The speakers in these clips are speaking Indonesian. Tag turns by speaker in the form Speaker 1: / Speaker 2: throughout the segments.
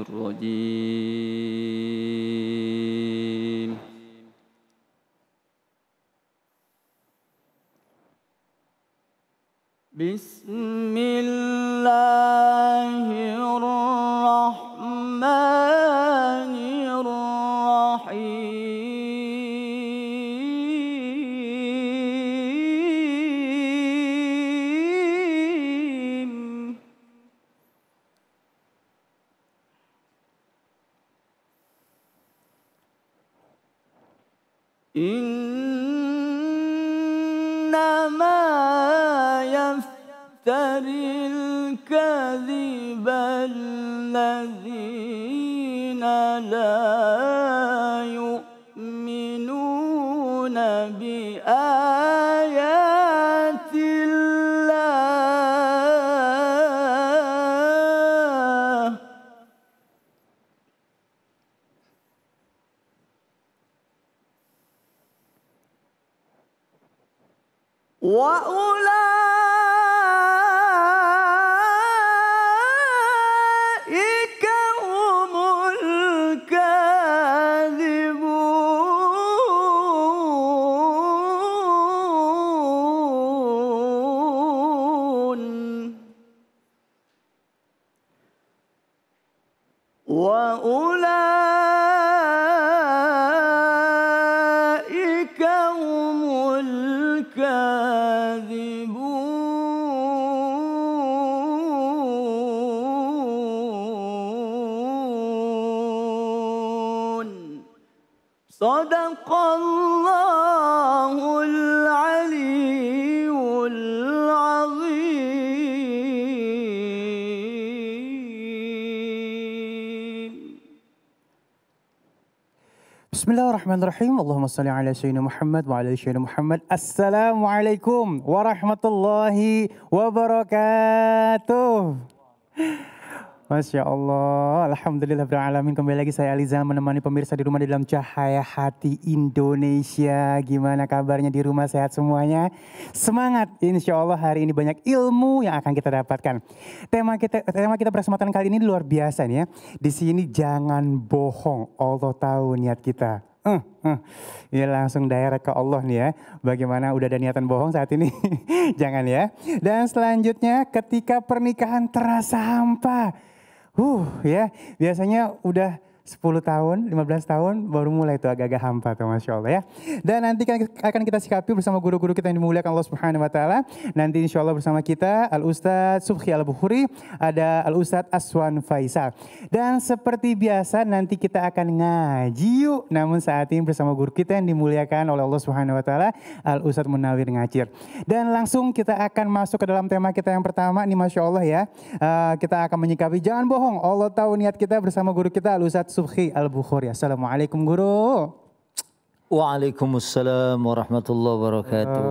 Speaker 1: الرجيم بسم الله الرحيم إنما يفتري الكذب الذين لا 我啦。صدق الله العلي العظيم بسم الله الرحمن الرحيم
Speaker 2: اللهم صل على سيدنا محمد وعلى سيدنا محمد السلام عليكم ورحمة الله وبركاته Masya Allah, Alhamdulillah beralamin. Kembali lagi saya Aliza menemani pemirsa di rumah di dalam cahaya hati Indonesia. Gimana kabarnya di rumah sehat semuanya? Semangat, Insya Allah hari ini banyak ilmu yang akan kita dapatkan. Tema kita tema kita persematan kali ini luar biasa nih ya. Di sini jangan bohong, Allah tahu niat kita. Uh, uh. Ini langsung daerah ke Allah nih ya. Bagaimana udah ada niatan bohong saat ini? Jangan ya. Dan selanjutnya ketika pernikahan terasa hampa. Huh, ya biasanya udah 10 tahun, 15 tahun baru mulai itu agak-agak hampa tuh Masya Allah ya. Dan nanti kan akan kita sikapi bersama guru-guru kita yang dimuliakan Allah Subhanahu Wa Taala. Nanti Insya Allah bersama kita Al Ustadz Subhi Al Bukhari, ada Al Ustadz Aswan Faisal. Dan seperti biasa nanti kita akan ngaji yuk. Namun saat ini bersama guru kita yang dimuliakan oleh Allah Subhanahu Wa Taala Al Ustadz Munawir Ngacir. Dan langsung kita akan masuk ke dalam tema kita yang pertama nih Masya Allah ya. Uh, kita akan menyikapi jangan bohong. Allah tahu niat kita bersama guru kita Al Ustadz Subhi Al-Bukhari. Assalamualaikum guru.
Speaker 3: Waalaikumsalam warahmatullahi wabarakatuh.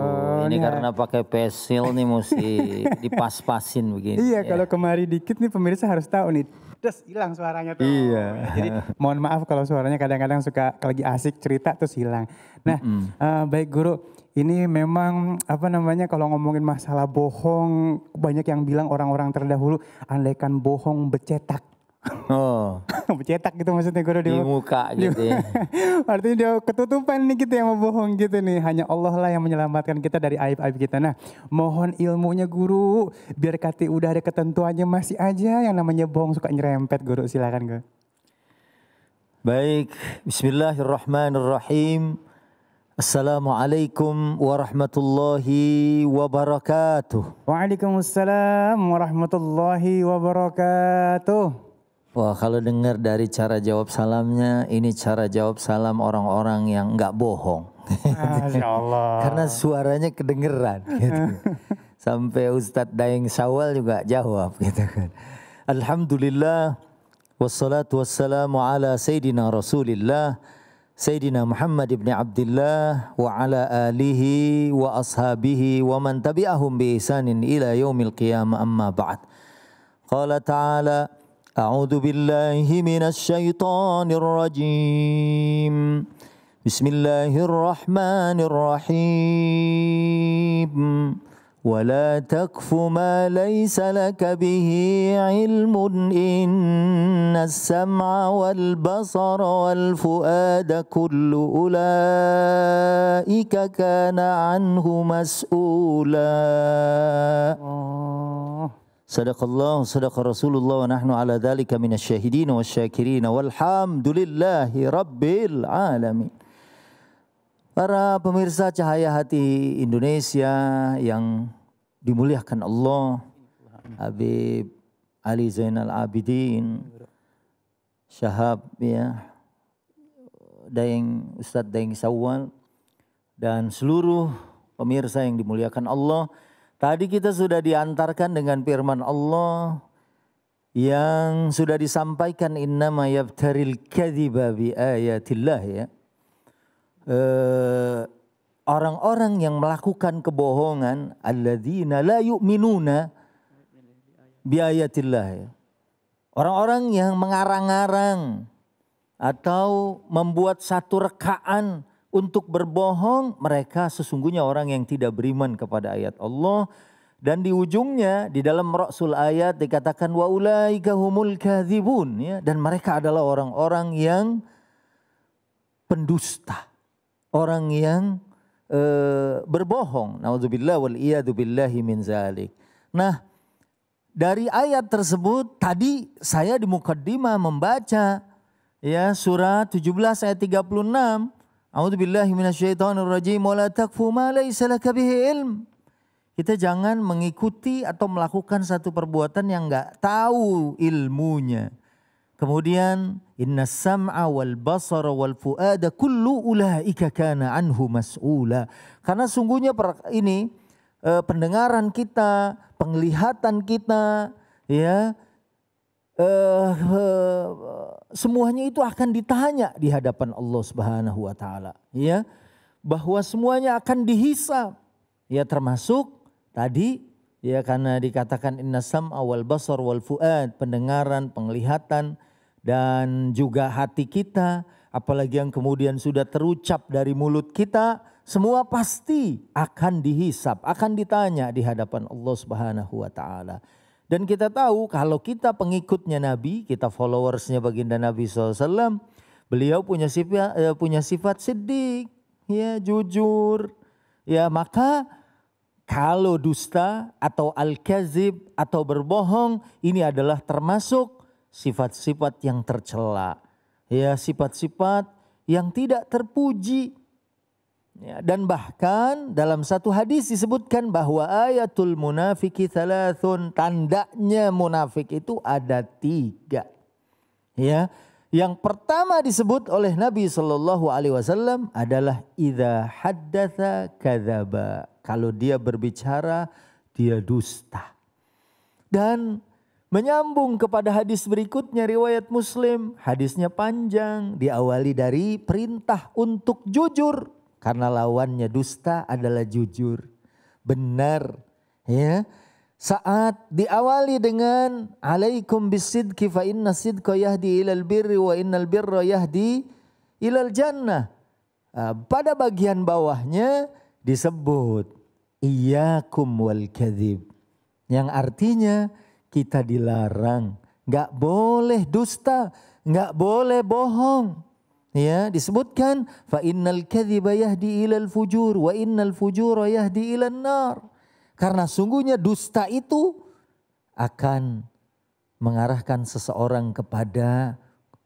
Speaker 3: Oh, ini ya. karena pakai pensil nih mesti dipas-pasin begini. Iya, ya. kalau
Speaker 2: kemari dikit nih pemirsa harus tahu nih. Terus hilang suaranya tuh. Iya. Jadi mohon maaf kalau suaranya kadang-kadang suka lagi asik cerita terus hilang. Nah, mm -hmm. uh, baik guru, ini memang apa namanya kalau ngomongin masalah bohong banyak yang bilang orang-orang terdahulu andaikan bohong becetak Oh. Cetak gitu maksudnya guru di, di muka gitu ya. Artinya dia ketutupan nih kita gitu yang mau bohong gitu nih. Hanya Allah lah yang menyelamatkan kita dari aib-aib kita. Nah mohon ilmunya guru. Biar kati udah ada ketentuannya masih aja yang namanya bohong suka nyerempet guru. Silakan guru.
Speaker 3: Baik. Bismillahirrahmanirrahim. Assalamualaikum warahmatullahi wabarakatuh.
Speaker 2: Waalaikumsalam warahmatullahi wabarakatuh.
Speaker 3: Wah kalau dengar dari cara jawab salamnya, ini cara jawab salam orang-orang yang nggak bohong. Allah. Karena suaranya kedengeran. Gitu. Sampai Ustadz Daeng Sawal juga jawab gitu kan. Alhamdulillah wassalatu wassalamu ala Sayyidina Rasulillah Sayyidina Muhammad ibn Abdullah wa ala alihi wa ashabihi wa man tabi'ahum bi ihsanin ila yaumil qiyamah amma ba'd. Qala ta'ala أعوذ بالله من الشيطان الرجيم بسم الله الرحمن الرحيم ولا تكف ما ليس لك به علم إن السمع والبصر والفؤاد كل أولئك كان عنه مسؤولا Sadaqallahu sadaqa Rasulullah wa nahnu ala dhalika minasyahidin wasyakirin walhamdulillahi rabbil alamin. Para pemirsa Cahaya Hati Indonesia yang dimuliakan Allah, Habib Ali Zainal Abidin, Syahab ya, Daeng Ustadz Daeng Sawal, dan seluruh pemirsa yang dimuliakan Allah, Tadi kita sudah diantarkan dengan firman Allah yang sudah disampaikan innama yabtaril kadhiba bi ayatillah ya. Eh, orang-orang yang melakukan kebohongan alladzina la yu'minuna bi ayatillah ya. Orang-orang yang mengarang-arang atau membuat satu rekaan untuk berbohong mereka sesungguhnya orang yang tidak beriman kepada ayat Allah. Dan di ujungnya di dalam Rasul ayat dikatakan wa ulaika humul kadzibun ya dan mereka adalah orang-orang yang pendusta. Orang yang e, berbohong. Nauzubillah wal billahi min zalik. Nah, dari ayat tersebut tadi saya di mukaddimah membaca ya surah 17 ayat 36 A'udzu billahi minasyaitonir rajim wa takfu ma laysa laka bihi ilm. Kita jangan mengikuti atau melakukan satu perbuatan yang enggak tahu ilmunya. Kemudian inna sam'a wal basara wal fuada kullu ulaika kana anhu mas'ula. Karena sungguhnya ini e, pendengaran kita, penglihatan kita ya eh semuanya itu akan ditanya di hadapan Allah Subhanahu wa taala, ya. Bahwa semuanya akan dihisab. Ya termasuk tadi ya karena dikatakan inna sam'a wal basar wal fuad, pendengaran, penglihatan dan juga hati kita, apalagi yang kemudian sudah terucap dari mulut kita, semua pasti akan dihisap, akan ditanya di hadapan Allah Subhanahu wa taala. Dan kita tahu kalau kita pengikutnya Nabi, kita followersnya baginda Nabi SAW, beliau punya sifat, eh, punya sifat sedih, ya jujur. Ya maka kalau dusta atau al-kazib atau berbohong ini adalah termasuk sifat-sifat yang tercela. Ya sifat-sifat yang tidak terpuji Ya, dan bahkan dalam satu hadis disebutkan bahwa ayatul munafiki thalathun. Tandanya munafik itu ada tiga. Ya, yang pertama disebut oleh Nabi Shallallahu Alaihi Wasallam adalah idha haddatha kadaba. Kalau dia berbicara, dia dusta. Dan Menyambung kepada hadis berikutnya riwayat Muslim, hadisnya panjang, diawali dari perintah untuk jujur. Karena lawannya dusta adalah jujur. Benar. Ya. Saat diawali dengan alaikum bisidki fa inna sidqa yahdi ilal birri wa innal birra yahdi ilal jannah. Ah, pada bagian bawahnya disebut iyakum wal kadhib. Yang artinya kita dilarang. Gak boleh dusta, gak boleh bohong. Ya, disebutkan fa innal kadhiba yahdi ilal fujur wa innal fujura yahdi ilan nar. Karena sungguhnya dusta itu akan mengarahkan seseorang kepada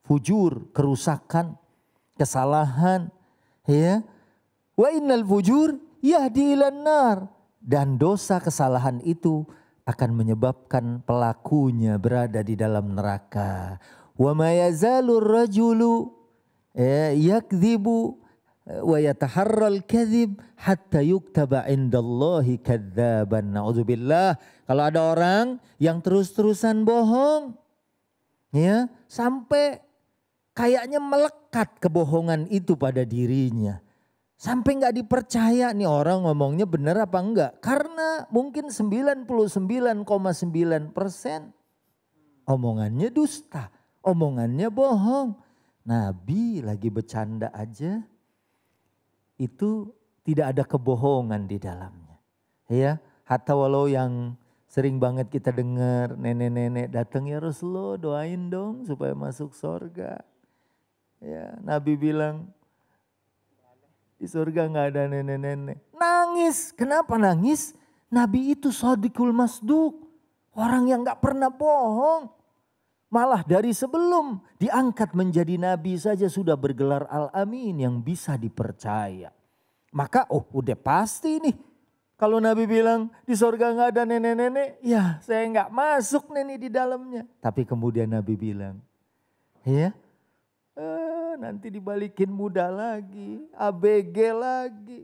Speaker 3: fujur, kerusakan, kesalahan, ya. Wa innal fujur yahdi ilan nar dan dosa kesalahan itu akan menyebabkan pelakunya berada di dalam neraka. Wa mayazalur rajulu Eh, yakdzibu eh, wa yataharral kadzib hatta yuktaba indallahi kadzaban naudzubillah kalau ada orang yang terus-terusan bohong ya sampai kayaknya melekat kebohongan itu pada dirinya sampai nggak dipercaya nih orang ngomongnya benar apa enggak karena mungkin 99,9 persen omongannya dusta omongannya bohong Nabi lagi bercanda aja itu tidak ada kebohongan di dalamnya. Ya, hatta walau yang sering banget kita hmm. dengar nenek-nenek datang ya Rasulullah doain dong supaya masuk surga. Ya, Nabi bilang di surga nggak ada nenek-nenek. Nangis, kenapa nangis? Nabi itu sodikul masduk. Orang yang nggak pernah bohong. Malah dari sebelum diangkat menjadi nabi saja sudah bergelar Al-Amin yang bisa dipercaya. Maka oh udah pasti nih. Kalau Nabi bilang di sorga nggak ada nenek-nenek, ya saya nggak masuk nenek di dalamnya. Tapi kemudian Nabi bilang, ya eh, nanti dibalikin muda lagi, ABG lagi.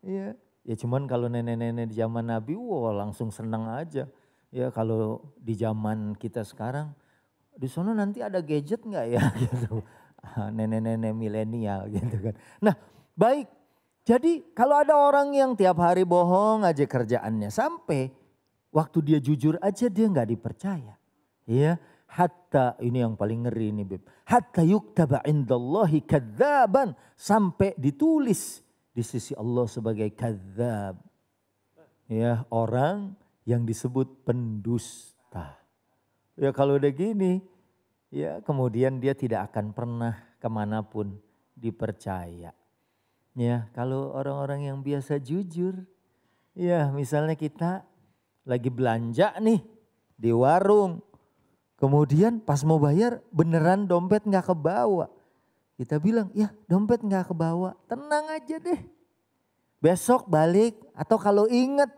Speaker 3: Ya, ya cuman kalau nenek-nenek di zaman Nabi, wah wow, langsung seneng aja. Ya kalau di zaman kita sekarang, di sana nanti ada gadget nggak ya gitu. Ah, nenek-nenek milenial gitu kan. Nah baik jadi kalau ada orang yang tiap hari bohong aja kerjaannya sampai waktu dia jujur aja dia nggak dipercaya. Ya, hatta ini yang paling ngeri ini beb Hatta yuktaba indallahi kadzaban sampai ditulis di sisi Allah sebagai kadzab. Ya, orang yang disebut pendusta. Ya kalau udah gini, ya kemudian dia tidak akan pernah kemanapun dipercaya. Ya kalau orang-orang yang biasa jujur, ya misalnya kita lagi belanja nih di warung. Kemudian pas mau bayar beneran dompet nggak kebawa. Kita bilang, ya dompet nggak kebawa, tenang aja deh. Besok balik atau kalau inget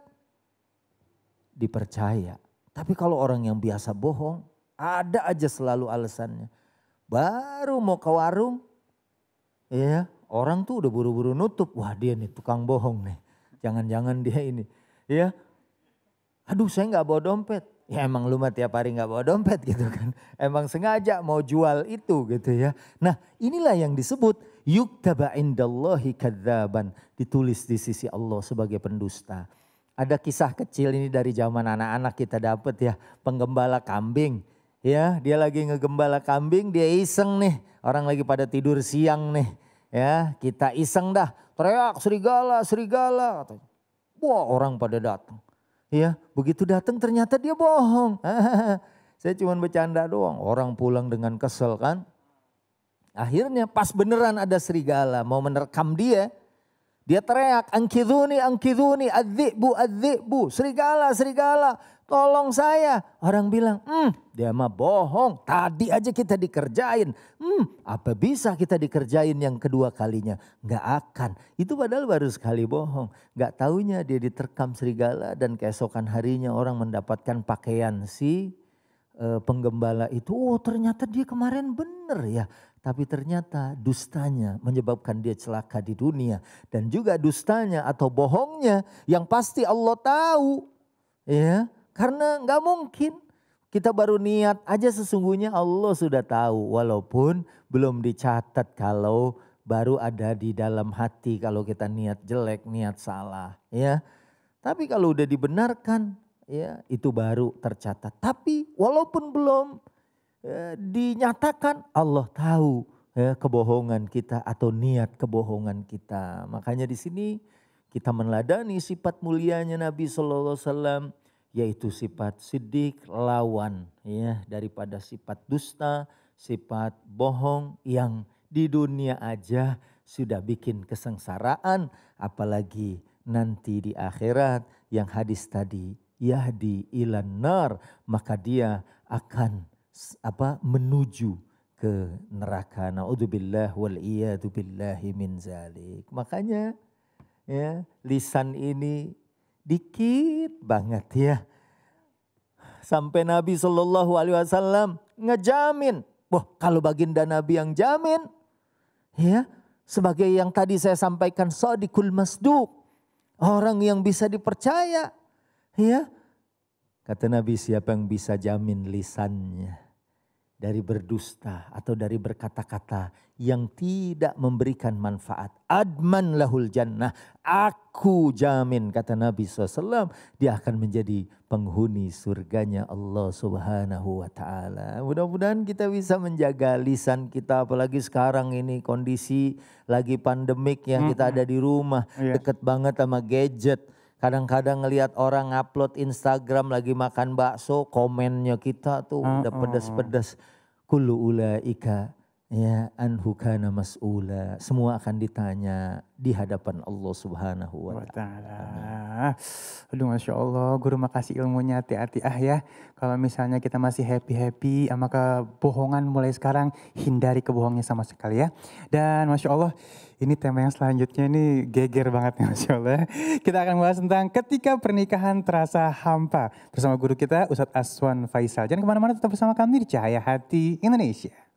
Speaker 3: dipercaya tapi kalau orang yang biasa bohong, ada aja selalu alasannya. Baru mau ke warung, ya orang tuh udah buru-buru nutup. Wah dia nih tukang bohong nih. Jangan-jangan dia ini. Ya, aduh saya nggak bawa dompet. Ya emang lu mah tiap hari nggak bawa dompet gitu kan. Emang sengaja mau jual itu gitu ya. Nah inilah yang disebut yuktaba indallahi kadzaban. Ditulis di sisi Allah sebagai pendusta. Ada kisah kecil ini dari zaman anak-anak kita dapat ya, penggembala kambing. Ya, dia lagi ngegembala kambing, dia iseng nih. Orang lagi pada tidur siang nih. Ya, kita iseng dah. Teriak serigala, serigala. Wah, orang pada datang. Ya, begitu datang ternyata dia bohong. Saya cuma bercanda doang. Orang pulang dengan kesel kan. Akhirnya pas beneran ada serigala mau menerkam dia, dia teriak, angkiduni, angkiduni, adzibu, adzibu, serigala, serigala, tolong saya. Orang bilang, hmm, dia mah bohong, tadi aja kita dikerjain. Hmm, apa bisa kita dikerjain yang kedua kalinya? Gak akan, itu padahal baru sekali bohong. Gak taunya dia diterkam serigala dan keesokan harinya orang mendapatkan pakaian si Eh, penggembala itu, oh ternyata dia kemarin benar ya. Tapi ternyata dustanya menyebabkan dia celaka di dunia. Dan juga dustanya atau bohongnya yang pasti Allah tahu. ya Karena nggak mungkin. Kita baru niat aja sesungguhnya Allah sudah tahu. Walaupun belum dicatat kalau baru ada di dalam hati kalau kita niat jelek, niat salah, ya. Tapi kalau udah dibenarkan, ya itu baru tercatat. Tapi walaupun belum ya, dinyatakan Allah tahu ya, kebohongan kita atau niat kebohongan kita. Makanya di sini kita meneladani sifat mulianya Nabi Shallallahu Alaihi Wasallam yaitu sifat sidik lawan ya daripada sifat dusta, sifat bohong yang di dunia aja sudah bikin kesengsaraan apalagi nanti di akhirat yang hadis tadi yahdi ilan nar maka dia akan apa menuju ke neraka naudzubillah wal iyadu billahi min zalik makanya ya lisan ini dikit banget ya sampai Nabi Shallallahu Alaihi Wasallam ngejamin wah kalau baginda Nabi yang jamin ya sebagai yang tadi saya sampaikan sadiqul masduq orang yang bisa dipercaya Ya. Kata Nabi, siapa yang bisa jamin lisannya dari berdusta atau dari berkata-kata yang tidak memberikan manfaat. Adman lahul jannah. Aku jamin, kata Nabi SAW, dia akan menjadi penghuni surganya Allah Subhanahu wa Ta'ala. Mudah-mudahan kita bisa menjaga lisan kita, apalagi sekarang ini kondisi lagi pandemik yang kita ada di rumah, iya. dekat banget sama gadget Kadang-kadang ngelihat orang upload Instagram lagi makan bakso, komennya kita tuh uh, udah pedes-pedes. Kulu ika Ya, anhu kana mas'ula. Semua akan ditanya di hadapan Allah Subhanahu wa taala.
Speaker 2: Aduh Masya Allah, guru makasih ilmunya hati-hati ah ya. Kalau misalnya kita masih happy-happy maka bohongan mulai sekarang, hindari kebohongnya sama sekali ya. Dan Masya Allah, ini tema yang selanjutnya ini geger banget nih Masya Allah. Ya. Kita akan bahas tentang ketika pernikahan terasa hampa. Bersama guru kita Ustadz Aswan Faisal. Jangan kemana-mana tetap bersama kami di Cahaya Hati Indonesia.